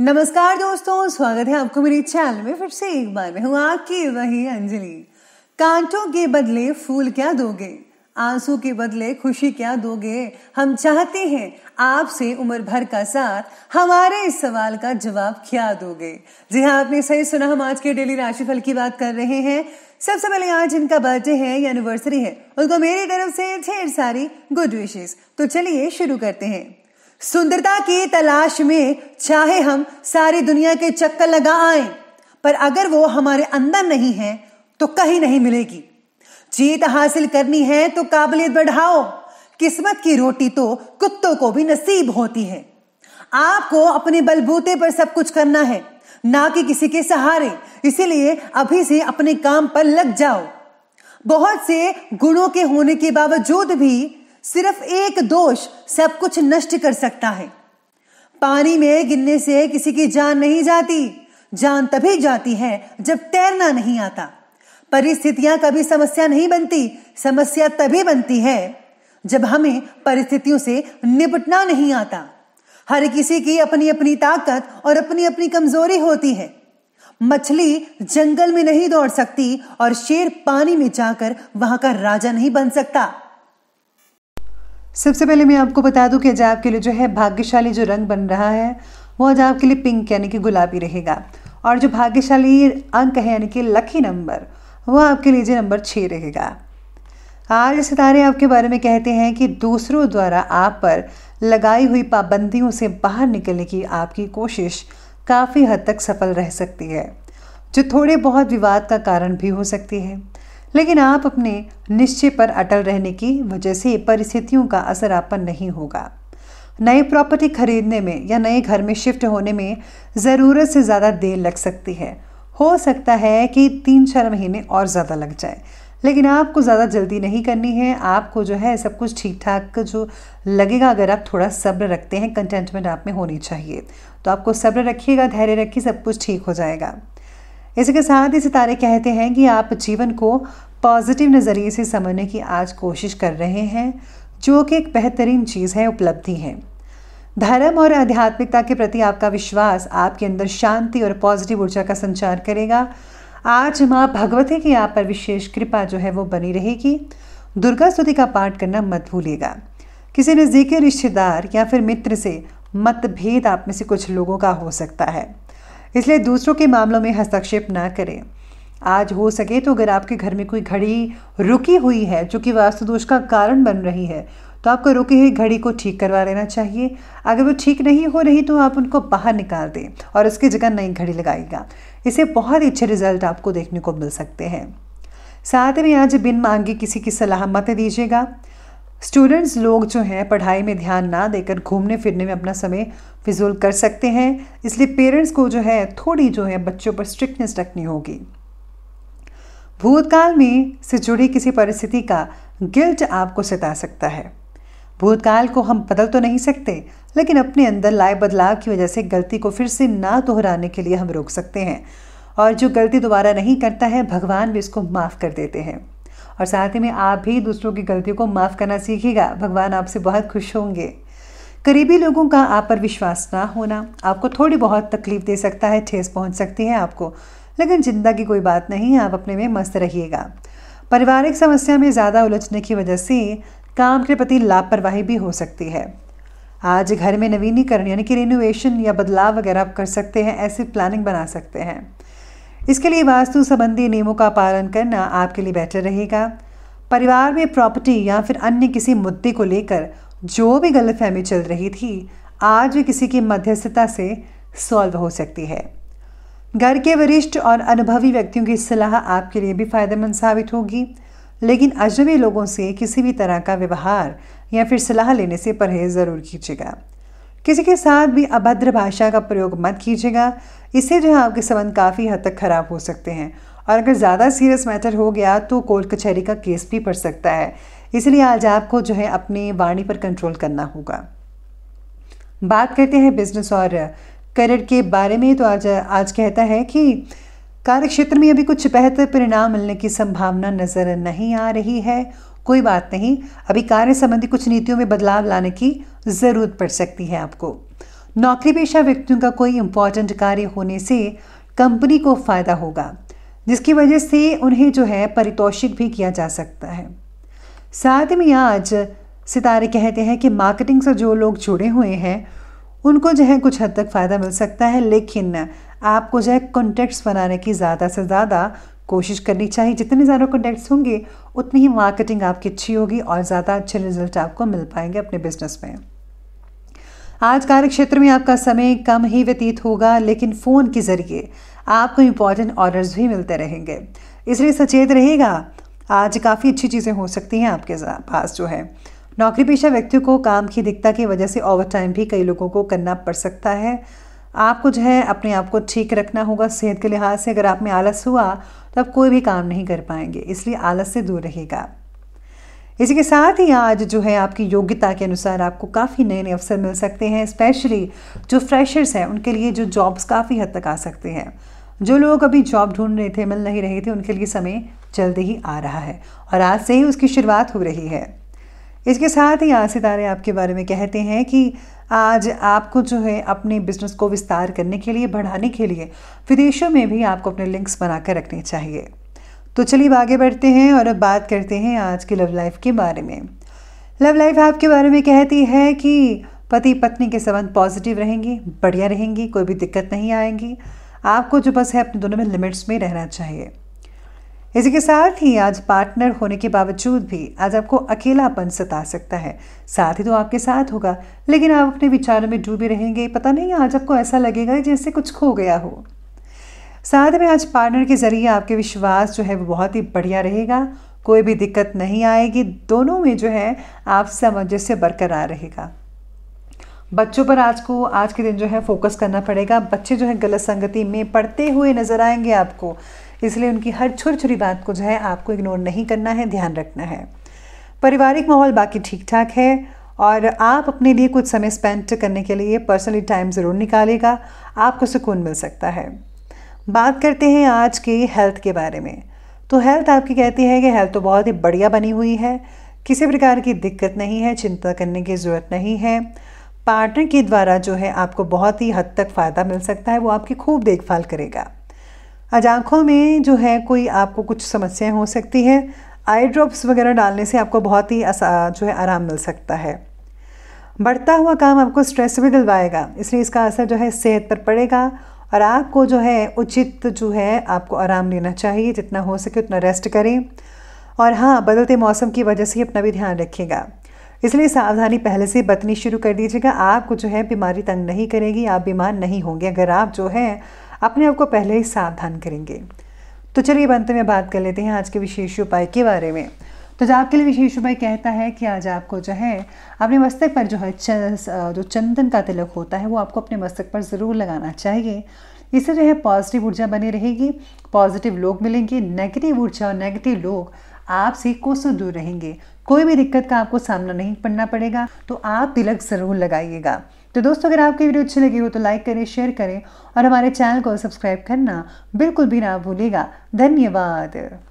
नमस्कार दोस्तों स्वागत है आपको मेरे चैनल में फिर से एक बार मैं हूँ आपकी वही अंजलि कांटों के बदले फूल क्या दोगे आंसू के बदले खुशी क्या दोगे हम चाहते हैं आपसे उम्र भर का साथ हमारे इस सवाल का जवाब क्या दोगे जी हाँ आपने सही सुना हम आज के डेली राशिफल की बात कर रहे हैं सबसे पहले आज इनका बर्थडे है या एनिवर्सरी है उनको मेरी तरफ से ढेर सारी गुड विशेष तो चलिए शुरू करते हैं सुंदरता की तलाश में चाहे हम सारी दुनिया के चक्कर लगा आए पर अगर वो हमारे अंदर नहीं है तो कहीं नहीं मिलेगी जीत हासिल करनी है तो काबिलियत बढ़ाओ किस्मत की रोटी तो कुत्तों को भी नसीब होती है आपको अपने बलबूते पर सब कुछ करना है ना कि किसी के सहारे इसीलिए अभी से अपने काम पर लग जाओ बहुत से गुणों के होने के बावजूद भी सिर्फ एक दोष सब कुछ नष्ट कर सकता है पानी में गिरने से किसी की जान नहीं जाती जान तभी जाती है जब तैरना नहीं आता परिस्थितियां कभी समस्या नहीं बनती समस्या तभी बनती है जब हमें परिस्थितियों से निपटना नहीं आता हर किसी की अपनी अपनी ताकत और अपनी अपनी कमजोरी होती है मछली जंगल में नहीं दौड़ सकती और शेर पानी में जाकर वहां का राजा नहीं बन सकता सबसे पहले मैं आपको बता दूं कि आज आपके लिए जो है भाग्यशाली जो रंग बन रहा है वो आज आपके लिए पिंक यानी कि गुलाबी रहेगा और जो भाग्यशाली अंक है यानी कि लकी नंबर वह आपके लिए नंबर छः रहेगा आज सितारे आपके बारे में कहते हैं कि दूसरों द्वारा आप पर लगाई हुई पाबंदियों से बाहर निकलने की आपकी कोशिश काफ़ी हद तक सफल रह सकती है जो थोड़े बहुत विवाद का कारण भी हो सकती है लेकिन आप अपने निश्चय पर अटल रहने की वजह से परिस्थितियों का असर आप पर नहीं होगा नई प्रॉपर्टी खरीदने में या नए घर में शिफ्ट होने में ज़रूरत से ज़्यादा देर लग सकती है हो सकता है कि तीन चार महीने और ज़्यादा लग जाए लेकिन आपको ज़्यादा जल्दी नहीं करनी है आपको जो है सब कुछ ठीक ठाक जो लगेगा अगर आप थोड़ा सब्र रखते हैं कंटेंटमेंट आप में होनी चाहिए तो आपको सब्र रखिएगा धैर्य रखिए सब कुछ ठीक हो जाएगा इसके साथ ही सितारे कहते हैं कि आप जीवन को पॉजिटिव नज़रिए से समझने की आज कोशिश कर रहे हैं जो कि एक बेहतरीन चीज़ है उपलब्धि है धर्म और आध्यात्मिकता के प्रति आपका विश्वास आपके अंदर शांति और पॉजिटिव ऊर्जा का संचार करेगा आज माँ भगवती की आप पर विशेष कृपा जो है वो बनी रहेगी दुर्गा स्तुति का पाठ करना मत भूलिएगा किसी नज़दीकी रिश्तेदार या फिर मित्र से मतभेद आप में से कुछ लोगों का हो सकता है इसलिए दूसरों के मामलों में हस्तक्षेप ना करें आज हो सके तो अगर आपके घर में कोई घड़ी रुकी हुई है जो कि वास्तु दोष का कारण बन रही है तो आपको रुकी हुई घड़ी को ठीक करवा लेना चाहिए अगर वो ठीक नहीं हो रही तो आप उनको बाहर निकाल दें और उसकी जगह नई घड़ी लगाएगा इसे बहुत अच्छे रिजल्ट आपको देखने को मिल सकते हैं साथ में आज बिन मांगे किसी की सलाह मत दीजिएगा स्टूडेंट्स लोग जो हैं पढ़ाई में ध्यान ना देकर घूमने फिरने में अपना समय फिजूल कर सकते हैं इसलिए पेरेंट्स को जो है थोड़ी जो है बच्चों पर स्ट्रिक्टनेस रखनी होगी भूतकाल में से जुड़ी किसी परिस्थिति का गिल्ट आपको सता सकता है भूतकाल को हम बदल तो नहीं सकते लेकिन अपने अंदर लाए बदलाव की वजह से गलती को फिर से ना दोहराने के लिए हम रोक सकते हैं और जो गलती दोबारा नहीं करता है भगवान भी इसको माफ़ कर देते हैं और साथ ही में आप भी दूसरों की गलतियों को माफ़ करना सीखेगा भगवान आपसे बहुत खुश होंगे करीबी लोगों का आप पर विश्वास ना होना आपको थोड़ी बहुत तकलीफ दे सकता है ठेस पहुंच सकती है आपको लेकिन चिंता की कोई बात नहीं आप अपने में मस्त रहिएगा पारिवारिक समस्या में ज़्यादा उलझने की वजह से काम के प्रति लापरवाही भी हो सकती है आज घर में नवीनीकरण यानी कि रिनोवेशन या बदलाव वगैरह आप कर सकते हैं ऐसी प्लानिंग बना सकते हैं इसके लिए वास्तु संबंधी नियमों का पालन करना आपके लिए बेहतर रहेगा परिवार में प्रॉपर्टी या फिर अन्य किसी मुद्दे को लेकर जो भी गलतफहमी चल रही थी आज भी किसी की मध्यस्थता से सॉल्व हो सकती है घर के वरिष्ठ और अनुभवी व्यक्तियों की सलाह आपके लिए भी फायदेमंद साबित होगी लेकिन अजनबी लोगों से किसी भी तरह का व्यवहार या फिर सलाह लेने से परहेज ज़रूर कीजिएगा किसी के साथ भी अभद्र भाषा का प्रयोग मत कीजिएगा इससे जो है आपके संबंध काफ़ी हद तक ख़राब हो सकते हैं और अगर ज़्यादा सीरियस मैटर हो गया तो कोर्ट कचहरी का केस भी पड़ सकता है इसलिए आज आपको जो है अपनी वाणी पर कंट्रोल करना होगा बात करते हैं बिजनेस और करियर के बारे में तो आज आज कहता है कि कार्यक्षेत्र में अभी कुछ बेहतर परिणाम मिलने की संभावना नज़र नहीं आ रही है कोई बात नहीं अभी कार्य संबंधी कुछ नीतियों में बदलाव लाने की ज़रूरत पड़ सकती है आपको नौकरी पेशा व्यक्तियों का कोई इंपॉर्टेंट कार्य होने से कंपनी को फ़ायदा होगा जिसकी वजह से उन्हें जो है परितोषिक भी किया जा सकता है साथ में आज सितारे कहते हैं कि मार्केटिंग से जो लोग जुड़े हुए हैं उनको जो है कुछ हद तक फ़ायदा मिल सकता है लेकिन आपको जो है कॉन्टैक्ट्स बनाने की ज़्यादा से ज़्यादा कोशिश करनी चाहिए जितने ज़्यादा कॉन्टैक्ट्स होंगे उतनी ही मार्केटिंग आपकी अच्छी होगी और ज़्यादा अच्छे रिजल्ट आपको मिल पाएंगे अपने बिजनेस में आज कार्य क्षेत्र में आपका समय कम ही व्यतीत होगा लेकिन फ़ोन के ज़रिए आपको इम्पॉर्टेंट ऑर्डर्स भी मिलते रहेंगे इसलिए सचेत रहेगा आज काफ़ी अच्छी चीज़ें हो सकती हैं आपके पास जो है नौकरी पेशा व्यक्तियों को काम की दिक्कता की वजह से ओवर टाइम भी कई लोगों को करना पड़ सकता है आपको जो है अपने आप को ठीक रखना होगा सेहत के लिहाज से अगर आप में आलस हुआ तो आप कोई भी काम नहीं कर पाएंगे इसलिए आलस से दूर रहेगा इसी के साथ ही आज जो है आपकी योग्यता के अनुसार आपको काफ़ी नए नए अवसर मिल सकते हैं स्पेशली जो फ्रेशर्स हैं उनके लिए जो जॉब्स काफ़ी हद तक आ सकते हैं जो लोग अभी जॉब ढूंढ रहे थे मिल नहीं रहे थे उनके लिए समय जल्दी ही आ रहा है और आज से ही उसकी शुरुआत हो रही है इसके साथ ही आज सितारे आपके बारे में कहते हैं कि आज आपको जो है अपने बिजनेस को विस्तार करने के लिए बढ़ाने के लिए विदेशों में भी आपको अपने लिंक्स बनाकर रखने चाहिए तो चलिए आगे बढ़ते हैं और अब बात करते हैं आज की लव लाइफ के बारे में लव लाइफ आपके बारे में कहती है कि पति पत्नी के संबंध पॉजिटिव रहेंगे बढ़िया रहेंगी कोई भी दिक्कत नहीं आएंगी आपको जो बस है अपने दोनों में लिमिट्स में रहना चाहिए इसी के साथ ही आज पार्टनर होने के बावजूद भी आज आपको अकेलापन सता सकता है साथ ही तो आपके साथ होगा लेकिन आप अपने विचारों में डूबे रहेंगे पता नहीं आज आपको ऐसा लगेगा जैसे कुछ खो गया हो साथ में आज पार्टनर के ज़रिए आपके विश्वास जो है वो बहुत ही बढ़िया रहेगा कोई भी दिक्कत नहीं आएगी दोनों में जो है आप सामंजस्य बरकरार रहेगा बच्चों पर आज को आज के दिन जो है फोकस करना पड़ेगा बच्चे जो है गलत संगति में पढ़ते हुए नजर आएंगे आपको इसलिए उनकी हर छोटी छोटी बात को जो है आपको इग्नोर नहीं करना है ध्यान रखना है पारिवारिक माहौल बाकी ठीक ठाक है और आप अपने लिए कुछ समय स्पेंड करने के लिए पर्सनली टाइम ज़रूर निकालेगा आपको सुकून मिल सकता है बात करते हैं आज की हेल्थ के बारे में तो हेल्थ आपकी कहती है कि हेल्थ तो बहुत ही बढ़िया बनी हुई है किसी प्रकार की दिक्कत नहीं है चिंता करने की ज़रूरत नहीं है पार्टनर के द्वारा जो है आपको बहुत ही हद तक फ़ायदा मिल सकता है वो आपकी खूब देखभाल करेगा आज आँखों में जो है कोई आपको कुछ समस्याएं हो सकती है आई ड्रॉप्स वगैरह डालने से आपको बहुत ही जो है आराम मिल सकता है बढ़ता हुआ काम आपको स्ट्रेस भी दिलवाएगा इसलिए इसका असर जो है सेहत पर पड़ेगा और आपको जो है उचित जो है आपको आराम लेना चाहिए जितना हो सके उतना रेस्ट करें और हाँ बदलते मौसम की वजह से ही अपना भी ध्यान रखिएगा इसलिए सावधानी पहले से बतनी शुरू कर दीजिएगा आपको जो है बीमारी तंग नहीं करेगी आप बीमार नहीं होंगे अगर आप जो है अपने आप को पहले ही सावधान करेंगे तो चलिए अंत में बात कर लेते हैं आज के विशेष उपाय के बारे में तो जो आपके लिए विशेष उपाय कहता है कि आज आपको जो है अपने मस्तक पर जो है जो चंदन का तिलक होता है वो आपको अपने मस्तक पर ज़रूर लगाना चाहिए इससे जो है पॉजिटिव ऊर्जा बनी रहेगी पॉजिटिव लोग मिलेंगे नेगेटिव ऊर्जा और नेगेटिव लोग आपसे कोसों दूर रहेंगे कोई भी दिक्कत का आपको सामना नहीं पड़ना पड़ेगा तो आप तिलक ज़रूर लगाइएगा तो दोस्तों अगर आपकी वीडियो अच्छी लगी हो तो लाइक करें शेयर करें और हमारे चैनल को सब्सक्राइब करना बिल्कुल भी ना भूलेगा धन्यवाद